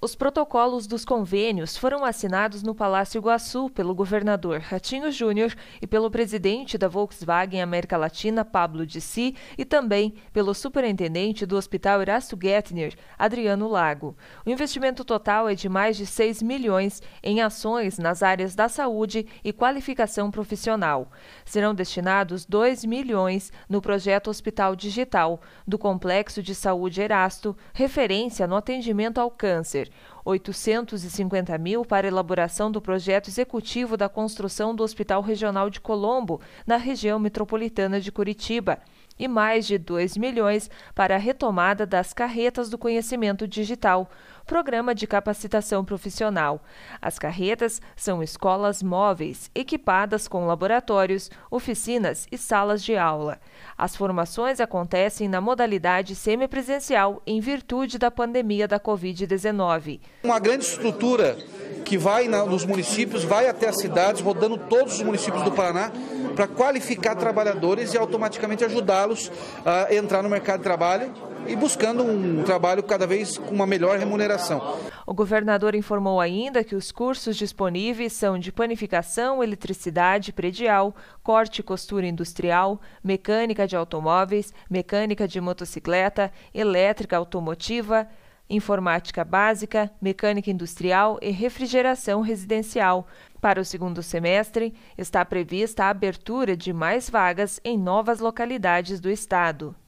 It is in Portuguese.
Os protocolos dos convênios foram assinados no Palácio Iguaçu pelo governador Ratinho Júnior e pelo presidente da Volkswagen América Latina, Pablo Dissi, e também pelo superintendente do Hospital Erasto Gettner, Adriano Lago. O investimento total é de mais de 6 milhões em ações nas áreas da saúde e qualificação profissional. Serão destinados 2 milhões no projeto Hospital Digital do Complexo de Saúde Erasto, referência no atendimento ao câncer. Center 850 mil para elaboração do projeto executivo da construção do Hospital Regional de Colombo, na região metropolitana de Curitiba, e mais de 2 milhões para a retomada das carretas do conhecimento digital programa de capacitação profissional. As carretas são escolas móveis, equipadas com laboratórios, oficinas e salas de aula. As formações acontecem na modalidade semipresencial em virtude da pandemia da Covid-19. Uma grande estrutura que vai nos municípios, vai até as cidades, rodando todos os municípios do Paraná, para qualificar trabalhadores e automaticamente ajudá-los a entrar no mercado de trabalho e buscando um trabalho cada vez com uma melhor remuneração. O governador informou ainda que os cursos disponíveis são de panificação, eletricidade predial, corte e costura industrial, mecânica de automóveis, mecânica de motocicleta, elétrica automotiva, informática básica, mecânica industrial e refrigeração residencial. Para o segundo semestre, está prevista a abertura de mais vagas em novas localidades do estado.